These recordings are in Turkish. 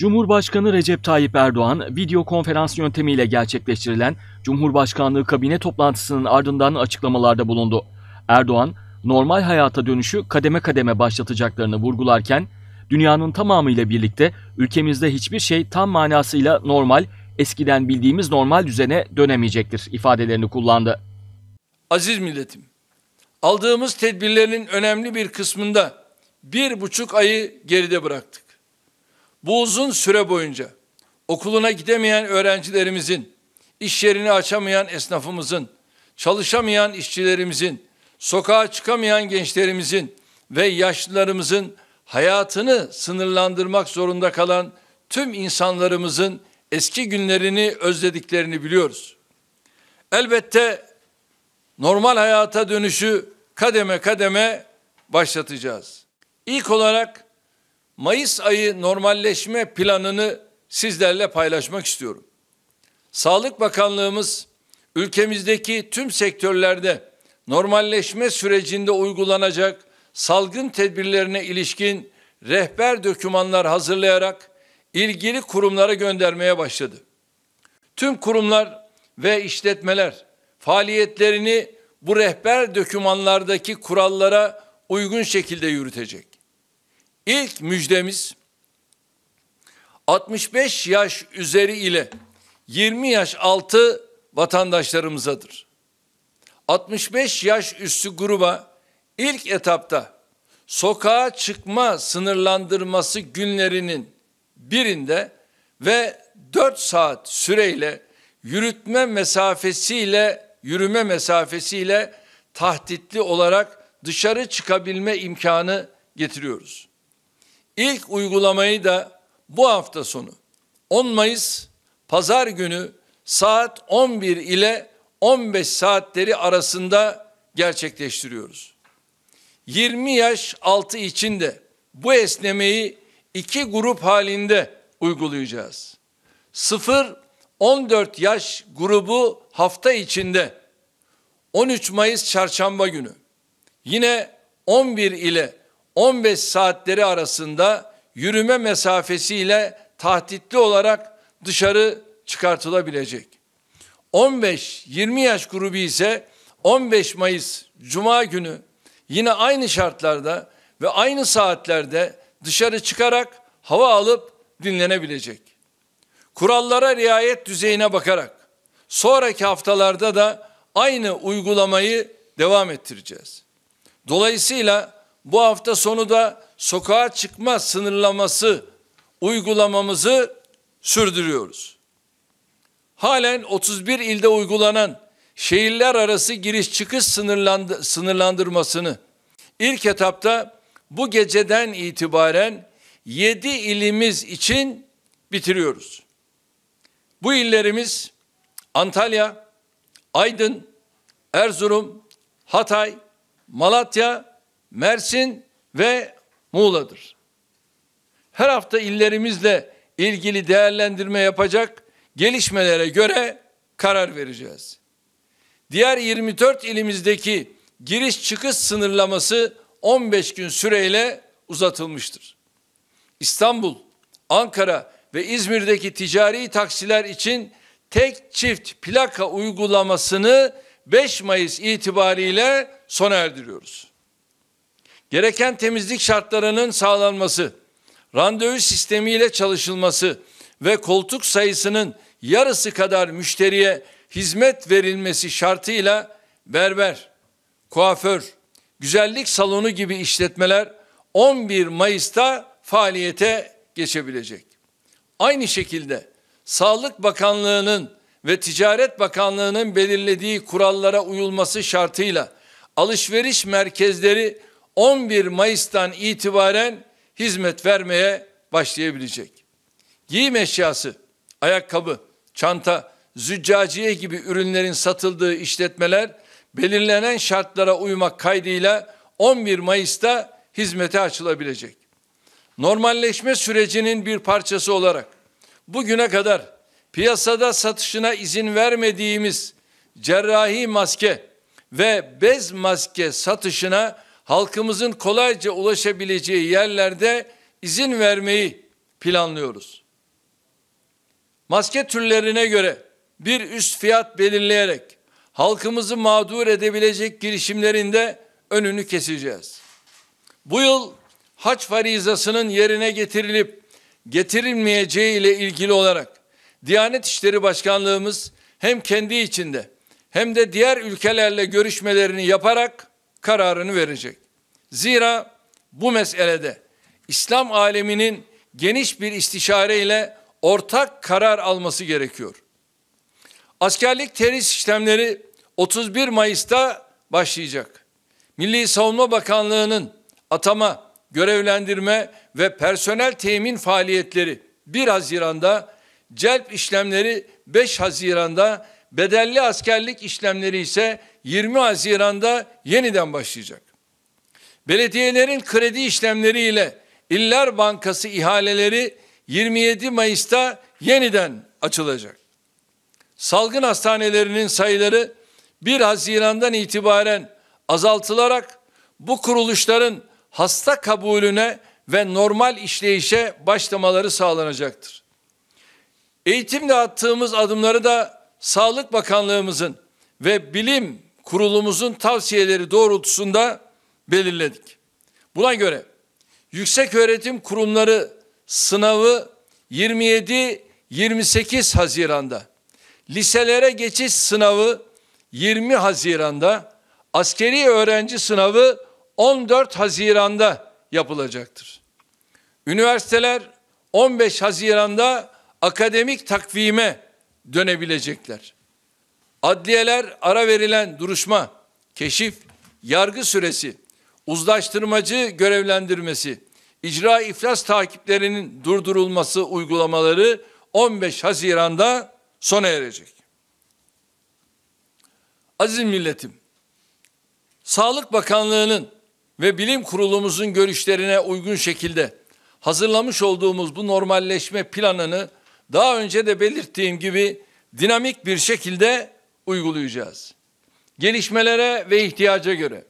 Cumhurbaşkanı Recep Tayyip Erdoğan, video konferans yöntemiyle gerçekleştirilen Cumhurbaşkanlığı kabine toplantısının ardından açıklamalarda bulundu. Erdoğan, normal hayata dönüşü kademe kademe başlatacaklarını vurgularken, dünyanın tamamıyla birlikte ülkemizde hiçbir şey tam manasıyla normal, eskiden bildiğimiz normal düzene dönemeyecektir ifadelerini kullandı. Aziz milletim, aldığımız tedbirlerin önemli bir kısmında bir buçuk ayı geride bıraktık. Bu uzun süre boyunca okuluna gidemeyen öğrencilerimizin, iş yerini açamayan esnafımızın, çalışamayan işçilerimizin, sokağa çıkamayan gençlerimizin ve yaşlılarımızın hayatını sınırlandırmak zorunda kalan tüm insanlarımızın eski günlerini özlediklerini biliyoruz. Elbette normal hayata dönüşü kademe kademe başlatacağız. İlk olarak Mayıs ayı normalleşme planını sizlerle paylaşmak istiyorum. Sağlık Bakanlığımız ülkemizdeki tüm sektörlerde normalleşme sürecinde uygulanacak salgın tedbirlerine ilişkin rehber dokümanlar hazırlayarak ilgili kurumlara göndermeye başladı. Tüm kurumlar ve işletmeler faaliyetlerini bu rehber dokümanlardaki kurallara uygun şekilde yürütecek. İlk müjdemiz 65 yaş üzeri ile 20 yaş altı vatandaşlarımızadır. 65 yaş üstü gruba ilk etapta sokağa çıkma sınırlandırması günlerinin birinde ve 4 saat süreyle yürütme mesafesiyle yürüme mesafesiyle tahtitli olarak dışarı çıkabilme imkanı getiriyoruz. İlk uygulamayı da bu hafta sonu 10 Mayıs pazar günü saat 11 ile 15 saatleri arasında gerçekleştiriyoruz. 20 yaş altı için de bu esnemeyi iki grup halinde uygulayacağız. 0-14 yaş grubu hafta içinde 13 Mayıs çarşamba günü yine 11 ile 15 saatleri arasında yürüme mesafesiyle tahtitli olarak dışarı çıkartılabilecek. 15-20 yaş grubu ise 15 Mayıs Cuma günü yine aynı şartlarda ve aynı saatlerde dışarı çıkarak hava alıp dinlenebilecek. Kurallara riayet düzeyine bakarak sonraki haftalarda da aynı uygulamayı devam ettireceğiz. Dolayısıyla bu hafta sonu da sokağa çıkma sınırlaması uygulamamızı sürdürüyoruz. Halen 31 ilde uygulanan şehirler arası giriş çıkış sınırlandı, sınırlandırmasını ilk etapta bu geceden itibaren 7 ilimiz için bitiriyoruz. Bu illerimiz Antalya, Aydın, Erzurum, Hatay, Malatya Mersin ve Muğla'dır. Her hafta illerimizle ilgili değerlendirme yapacak gelişmelere göre karar vereceğiz. Diğer 24 ilimizdeki giriş çıkış sınırlaması 15 gün süreyle uzatılmıştır. İstanbul, Ankara ve İzmir'deki ticari taksiler için tek çift plaka uygulamasını 5 Mayıs itibariyle sona erdiriyoruz gereken temizlik şartlarının sağlanması, randevu sistemiyle çalışılması ve koltuk sayısının yarısı kadar müşteriye hizmet verilmesi şartıyla berber, kuaför, güzellik salonu gibi işletmeler 11 Mayıs'ta faaliyete geçebilecek. Aynı şekilde Sağlık Bakanlığı'nın ve Ticaret Bakanlığı'nın belirlediği kurallara uyulması şartıyla alışveriş merkezleri 11 Mayıs'tan itibaren hizmet vermeye başlayabilecek. Giyim eşyası, ayakkabı, çanta, züccaciye gibi ürünlerin satıldığı işletmeler belirlenen şartlara uymak kaydıyla 11 Mayıs'ta hizmete açılabilecek. Normalleşme sürecinin bir parçası olarak bugüne kadar piyasada satışına izin vermediğimiz cerrahi maske ve bez maske satışına halkımızın kolayca ulaşabileceği yerlerde izin vermeyi planlıyoruz. Maske türlerine göre bir üst fiyat belirleyerek halkımızı mağdur edebilecek girişimlerinde önünü keseceğiz. Bu yıl haç farizasının yerine getirilip getirilmeyeceği ile ilgili olarak Diyanet İşleri Başkanlığımız hem kendi içinde hem de diğer ülkelerle görüşmelerini yaparak kararını verecek. Zira bu meselede İslam aleminin geniş bir istişare ile ortak karar alması gerekiyor. Askerlik terhis işlemleri 31 Mayıs'ta başlayacak. Milli Savunma Bakanlığı'nın atama, görevlendirme ve personel temin faaliyetleri 1 Haziran'da, celp işlemleri 5 Haziran'da Bedelli askerlik işlemleri ise 20 Haziran'da yeniden başlayacak. Belediyelerin kredi işlemleri ile İller Bankası ihaleleri 27 Mayıs'ta yeniden açılacak. Salgın hastanelerinin sayıları 1 Haziran'dan itibaren azaltılarak bu kuruluşların hasta kabulüne ve normal işleyişe başlamaları sağlanacaktır. Eğitimde attığımız adımları da Sağlık Bakanlığımızın ve Bilim Kurulumuzun tavsiyeleri doğrultusunda belirledik. Buna göre yüksek öğretim kurumları sınavı 27-28 Haziran'da, liselere geçiş sınavı 20 Haziran'da, askeri öğrenci sınavı 14 Haziran'da yapılacaktır. Üniversiteler 15 Haziran'da akademik takvime dönebilecekler. Adliyeler ara verilen duruşma, keşif, yargı süresi, uzlaştırmacı görevlendirmesi, icra iflas takiplerinin durdurulması uygulamaları 15 Haziran'da sona erecek. Aziz milletim, Sağlık Bakanlığı'nın ve bilim kurulumuzun görüşlerine uygun şekilde hazırlamış olduğumuz bu normalleşme planını daha önce de belirttiğim gibi dinamik bir şekilde uygulayacağız. Gelişmelere ve ihtiyaca göre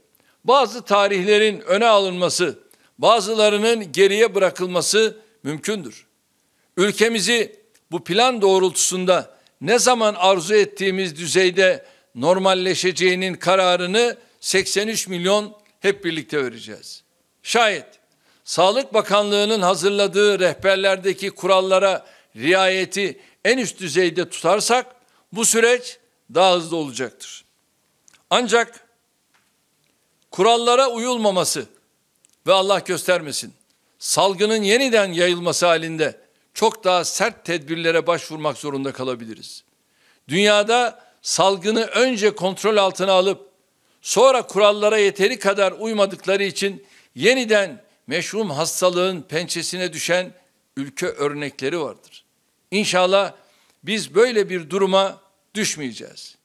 bazı tarihlerin öne alınması, bazılarının geriye bırakılması mümkündür. Ülkemizi bu plan doğrultusunda ne zaman arzu ettiğimiz düzeyde normalleşeceğinin kararını 83 milyon hep birlikte vereceğiz. Şayet Sağlık Bakanlığı'nın hazırladığı rehberlerdeki kurallara riayeti en üst düzeyde tutarsak bu süreç daha hızlı olacaktır. Ancak kurallara uyulmaması ve Allah göstermesin salgının yeniden yayılması halinde çok daha sert tedbirlere başvurmak zorunda kalabiliriz. Dünyada salgını önce kontrol altına alıp sonra kurallara yeteri kadar uymadıkları için yeniden meşhum hastalığın pençesine düşen ülke örnekleri vardır. İnşallah biz böyle bir duruma düşmeyeceğiz.